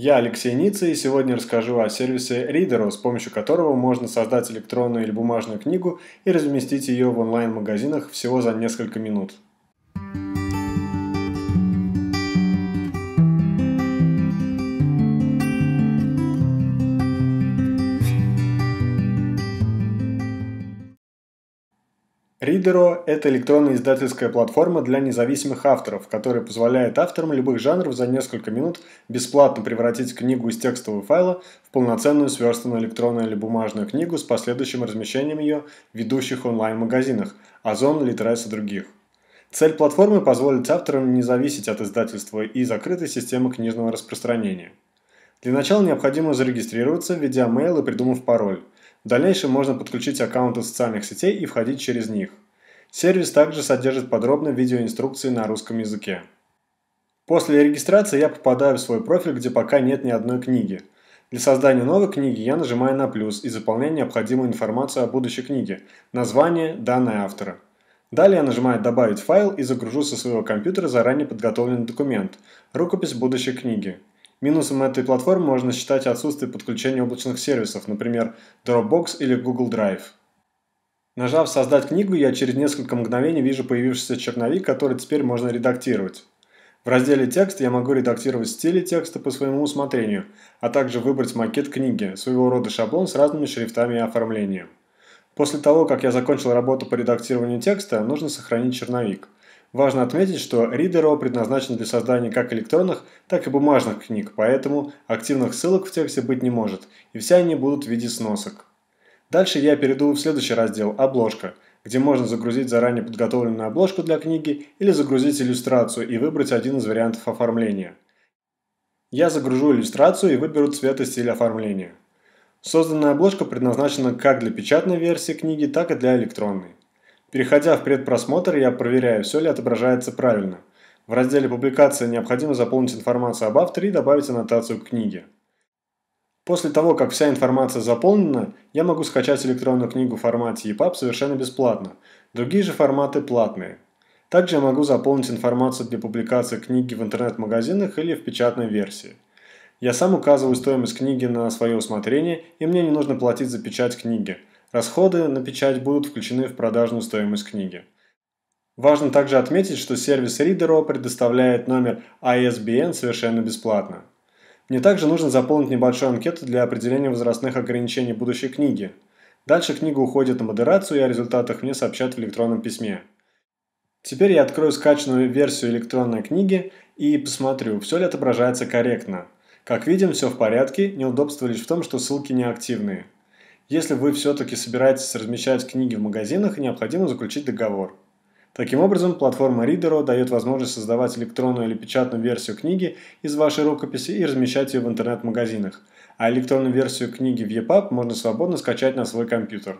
Я Алексей Ница и сегодня расскажу о сервисе Readero, с помощью которого можно создать электронную или бумажную книгу и разместить ее в онлайн-магазинах всего за несколько минут. Ридеро – это электронная издательская платформа для независимых авторов, которая позволяет авторам любых жанров за несколько минут бесплатно превратить книгу из текстового файла в полноценную сверстанную электронную или бумажную книгу с последующим размещением ее в ведущих онлайн-магазинах Озон, Литрес и других. Цель платформы – позволить авторам не зависеть от издательства и закрытой системы книжного распространения. Для начала необходимо зарегистрироваться, введя mail и придумав пароль – в дальнейшем можно подключить аккаунты социальных сетей и входить через них. Сервис также содержит подробные видеоинструкции на русском языке. После регистрации я попадаю в свой профиль, где пока нет ни одной книги. Для создания новой книги я нажимаю на плюс и заполняю необходимую информацию о будущей книге, название, данные автора. Далее я нажимаю «Добавить файл» и загружу со своего компьютера заранее подготовленный документ – рукопись будущей книги. Минусом этой платформы можно считать отсутствие подключения облачных сервисов, например, Dropbox или Google Drive. Нажав «Создать книгу», я через несколько мгновений вижу появившийся черновик, который теперь можно редактировать. В разделе «Текст» я могу редактировать стили текста по своему усмотрению, а также выбрать макет книги, своего рода шаблон с разными шрифтами и оформлением. После того, как я закончил работу по редактированию текста, нужно сохранить черновик – Важно отметить, что Readero предназначен для создания как электронных, так и бумажных книг, поэтому активных ссылок в тексте быть не может, и все они будут в виде сносок. Дальше я перейду в следующий раздел «Обложка», где можно загрузить заранее подготовленную обложку для книги или загрузить иллюстрацию и выбрать один из вариантов оформления. Я загружу иллюстрацию и выберу цвет и стиль оформления. Созданная обложка предназначена как для печатной версии книги, так и для электронной. Переходя в предпросмотр, я проверяю, все ли отображается правильно. В разделе «Публикация» необходимо заполнить информацию об авторе и добавить аннотацию к книге. После того, как вся информация заполнена, я могу скачать электронную книгу в формате EPUB совершенно бесплатно, другие же форматы платные. Также я могу заполнить информацию для публикации книги в интернет-магазинах или в печатной версии. Я сам указываю стоимость книги на свое усмотрение, и мне не нужно платить за печать книги – Расходы на печать будут включены в продажную стоимость книги. Важно также отметить, что сервис Reader.o предоставляет номер ISBN а совершенно бесплатно. Мне также нужно заполнить небольшую анкету для определения возрастных ограничений будущей книги. Дальше книга уходит на модерацию и о результатах мне сообщат в электронном письме. Теперь я открою скачанную версию электронной книги и посмотрю, все ли отображается корректно. Как видим, все в порядке, неудобство лишь в том, что ссылки неактивные. Если вы все-таки собираетесь размещать книги в магазинах, необходимо заключить договор. Таким образом, платформа Readero дает возможность создавать электронную или печатную версию книги из вашей рукописи и размещать ее в интернет-магазинах, а электронную версию книги в EPUB можно свободно скачать на свой компьютер.